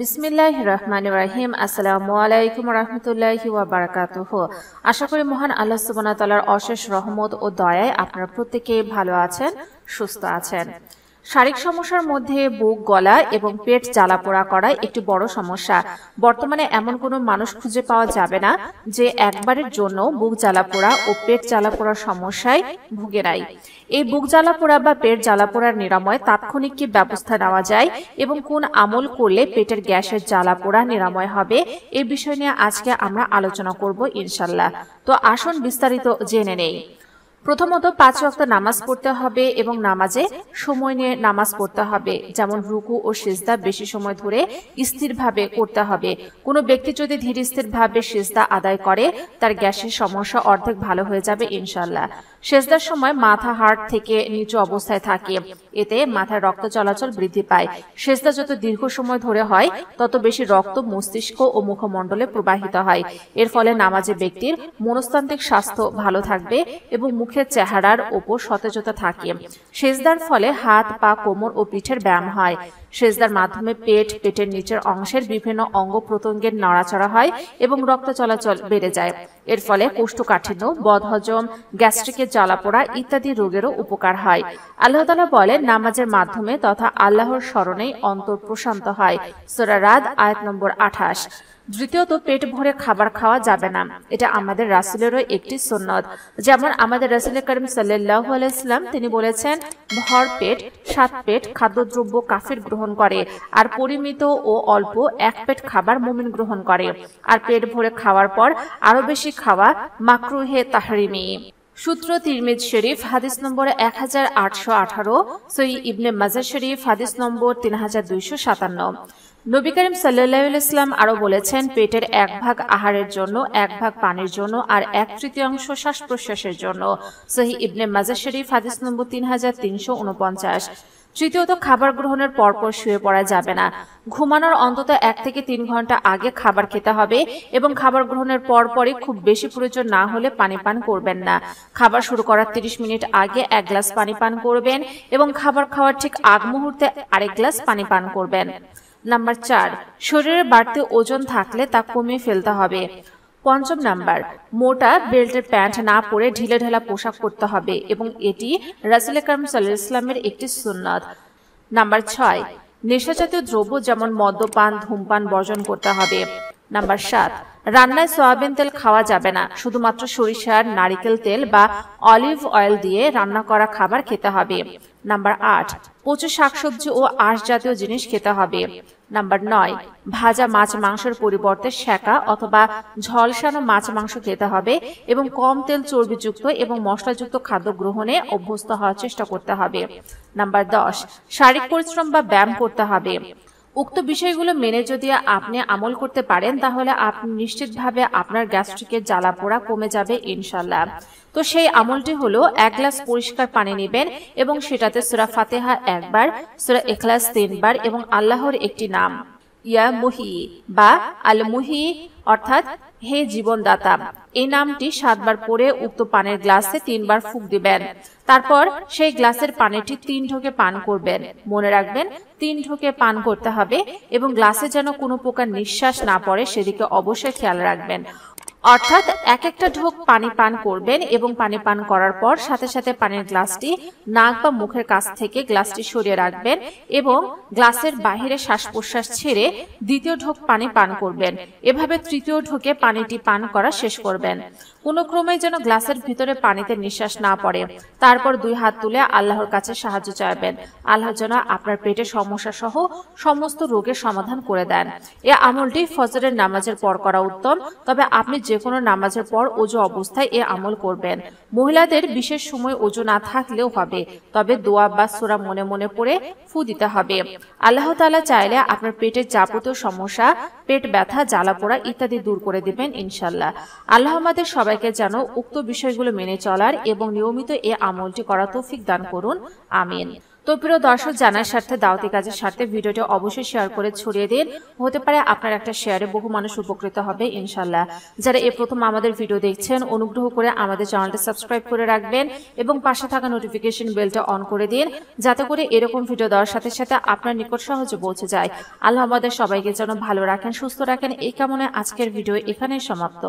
বিসমিল্লাহ রহমান রাহিম আসসালামু আলাইকুম রহমতুল্লাহি বারাকাতুহ আশা করি মহান আল্লাহ সুবান তালার অশেষ রহমত ও দয়ায় আপনারা প্রত্যেকেই ভালো আছেন সুস্থ আছেন শারীরিক সমস্যার মধ্যে বুক গলা এবং পেট জ্বালা পোড়া করা একটি বড় সমস্যা বর্তমানে এমন কোনো মানুষ খুঁজে পাওয়া যাবে না যে একবারের জন্য বুক জ্বালা পোড়া ও পেট জ্বালা পোড়ার সমস্যায় ভুগে নাই এই বুক জ্বালা পোড়া বা পেট জ্বালা পোড়ার নিরাময় তাৎক্ষণিক কি ব্যবস্থা নেওয়া যায় এবং কোন আমল করলে পেটের গ্যাসের জ্বালা পোড়া নিরাময় হবে এই বিষয় নিয়ে আজকে আমরা আলোচনা করব ইনশাল্লাহ তো আসুন বিস্তারিত জেনে নেই প্রথমত পাঁচ রক্ত নামাজ পড়তে হবে এবং নামাজে সময় নিয়ে নামাজ পড়তে হবে যেমন রুকু ও সেজদা বেশি সময় ধরে স্থিরভাবে করতে হবে কোনো ব্যক্তি যদি ধীর স্থিরভাবে সেজদা আদায় করে তার গ্যাসের সমস্যা অর্ধেক ভালো হয়ে যাবে ইনশাল্লাহ সেজদার সময় মাথা হাট থেকে নিচু অবস্থায় থাকে এতে মাথায় রক্ত চলাচল বৃদ্ধি পায় সেজদা যত দীর্ঘ সময় ধরে হয় তত বেশি রক্ত মস্তিষ্ক ও মুখমণ্ডলে প্রবাহিত হয় এর ফলে নামাজে ব্যক্তির মনস্তান্ত্রিক স্বাস্থ্য ভালো থাকবে এবং মুখের চেহারার ওপর সতেজতা থাকে সেজদার ফলে হাত পা কোমর ও পিঠের ব্যায়াম হয় সেজদার মাধ্যমে পেট পেটের নিচের অংশের বিভিন্ন অঙ্গ প্রত্যঙ্গের নড়াচড়া হয় এবং রক্ত চলাচল বেড়ে যায় এর ফলে কোষ্ঠকাঠিন্য বদহজম গ্যাস্ট্রিকের জ্বালাপোড়া ইত্যাদি রোগেরও উপকার হয় আল্লাহ তালা বলেন নামাজের মাধ্যমে তথা আল্লাহর স্মরণেই অন্তর প্রশান্ত হয় সোরা রাত আয়াত নম্বর আঠাশ দ্বিতীয়ত পেট ভরে খাবার খাওয়া যাবে না এটা আমাদের রাসুলেরও একটি সুন্নত যেমন আমাদের রাসুল করিম সাল্লাহ আলাইসলাম তিনি বলেছেন ভর পেট সাত পেট খাদ্যদ্রব্য কাফির গ্রহণ করে আর পরিমিত ও অল্প এক পেট খাবার মুমিন গ্রহণ করে আর পেট ভরে খাওয়ার পর আরো বেশি খাওয়া মাকরুহে তাহরিমি সূত্র তিরমিদ শরীফ হাদিস নম্বর এক হাজার আটশো আঠারো সই ইবনে মাজার শরীফ হাদিস নম্বর তিন হাজার দুইশো সাতান্ন নবী করিম সাল্লাহ ইসলাম আরও বলেছেন পেটের এক ভাগ আহারের জন্য এক ভাগ পানির জন্য আর এক তৃতীয়াংশ শ্বাস প্রশ্বাসের জন্য সহি ইবনে মাজার শরীফ হাদিস নম্বর তিন হাজার তিনশো উনপঞ্চাশ তৃতীয়ত খাবার গ্রহণের পরপর শুয়ে পড়া যাবে না ঘুমানোর অন্তত এক থেকে তিন ঘন্টা আগে খাবার খেতে হবে এবং খাবার গ্রহণের পরপরই খুব বেশি প্রয়োজন না হলে পানি পান করবেন না খাবার শুরু করার 30 মিনিট আগে এক গ্লাস পানি পান করবেন এবং খাবার খাওয়ার ঠিক আগ মুহূর্তে আরেক গ্লাস পানি পান করবেন নাম্বার চার শরীরে বাড়তি ওজন থাকলে তা কমিয়ে ফেলতে হবে পঞ্চম নাম্বার মোটা বেল্টের প্যান্ট না পরে ঢিলে ঢেলা পোশাক করতে হবে এবং এটি রাসুল আকরাম সাল্লাহ ইসলামের একটি সুন্নত নাম্বার ছয় নেশাজাতীয় দ্রব্য যেমন মদ্যপান ধূমপান বর্জন করতে হবে নাম্বার সাত রান্নায় সয়াবিন তেল খাওয়া যাবে না শুধুমাত্র সরিষার নারিকেল তেল বা অলিভ অয়েল দিয়ে রান্না করা খাবার খেতে হবে নাম্বার আট পচু শাকসবজি ও আঁশ জাতীয় জিনিস খেতে হবে নাম্বার নয় ভাজা মাছ মাংসের পরিবর্তে শেঁকা অথবা ঝলসানো মাছ মাংস খেতে হবে এবং কম তেল চর্বিযুক্ত এবং মশলাযুক্ত খাদ্য গ্রহণে অভ্যস্ত হওয়ার চেষ্টা করতে হবে নাম্বার দশ শারীরিক পরিশ্রম বা ব্যায়াম করতে হবে উক্ত বিষয়গুলো মেনে যদি আপনি আমল করতে পারেন তাহলে আপনি নিশ্চিতভাবে আপনার গ্যাস্ট্রিকের জ্বালা পোড়া কমে যাবে ইনশাল্লাহ তো সেই আমলটি হলো এক গ্লাস পরিষ্কার পানি নেবেন এবং সেটাতে সুরা ফাতেহা একবার সুরা এখলাস তিনবার এবং আল্লাহর একটি নাম ইয়া মুহি বা আল মুহি অর্থাৎ হে জীবনদাতা এই নামটি সাতবার পরে উক্ত পানের গ্লাসে তিনবার ফুক দিবেন তারপর সেই গ্লাসের পানিটি তিন ঢোকে পান করবেন মনে রাখবেন তিন ঢোকে পান করতে হবে এবং গ্লাসে যেন কোনো প্রকার নিঃশ্বাস না পড়ে সেদিকে অবশ্যই খেয়াল রাখবেন অর্থাৎ এক একটা ঢোক পানি পান করবেন এবং পানি পান করার পর সাথে সাথে পানির গ্লাসটি নাক বা মুখের কাছ থেকে গ্লাসটি সরিয়ে রাখবেন এবং গ্লাসের বাহিরে শ্বাস প্রশ্বাস ছেড়ে দ্বিতীয় ঢোক পানি পান করবেন এভাবে তৃতীয় ঢোকে পানিটি পান করা শেষ করবেন কোনো ক্রমেই যেন গ্লাসের ভিতরে পানিতে নিঃশ্বাস না পড়ে তারপর দুই হাত তুলে আল্লাহর কাছে সাহায্য চাইবেন আল্লাহ যেন আপনার পেটে সমস্যা সহ সমস্ত রোগের সমাধান করে দেন এ আমলটি ফজরের নামাজের পর করা উত্তম তবে আপনি যে কোনো নামাজের পর ওজু অবস্থায় এ আমল করবেন মহিলাদের বিশেষ সময় ওজু না থাকলেও হবে তবে দোয়া বা সোরা মনে মনে পড়ে ফু দিতে হবে আল্লাহ তালা চাইলে আপনার পেটের যাবতীয় সমস্যা পেট ব্যথা জ্বালা পোড়া ইত্যাদি দূর করে দিবেন ইনশাল্লাহ আল্লাহ আমাদের সবাই সবাইকে যেন উক্ত বিষয়গুলো মেনে চলার এবং নিয়মিত এ আমলটি করা তৌফিক দান করুন আমিন তো প্রিয় দর্শক জানার স্বার্থে দাওয়াতি কাজের স্বার্থে ভিডিওটি অবশ্যই শেয়ার করে ছড়িয়ে দিন হতে পারে আপনার একটা শেয়ারে বহু মানুষ উপকৃত হবে ইনশাল্লাহ যারা এ প্রথম আমাদের ভিডিও দেখছেন অনুগ্রহ করে আমাদের চ্যানেলটা সাবস্ক্রাইব করে রাখবেন এবং পাশে থাকা নোটিফিকেশন বেলটা অন করে দিন যাতে করে এরকম ভিডিও দেওয়ার সাথে সাথে আপনার নিকট সহজে পৌঁছে যায় আল্লাহ আমাদের সবাইকে যেন ভালো রাখেন সুস্থ রাখেন এই কামনে আজকের ভিডিও এখানেই সমাপ্ত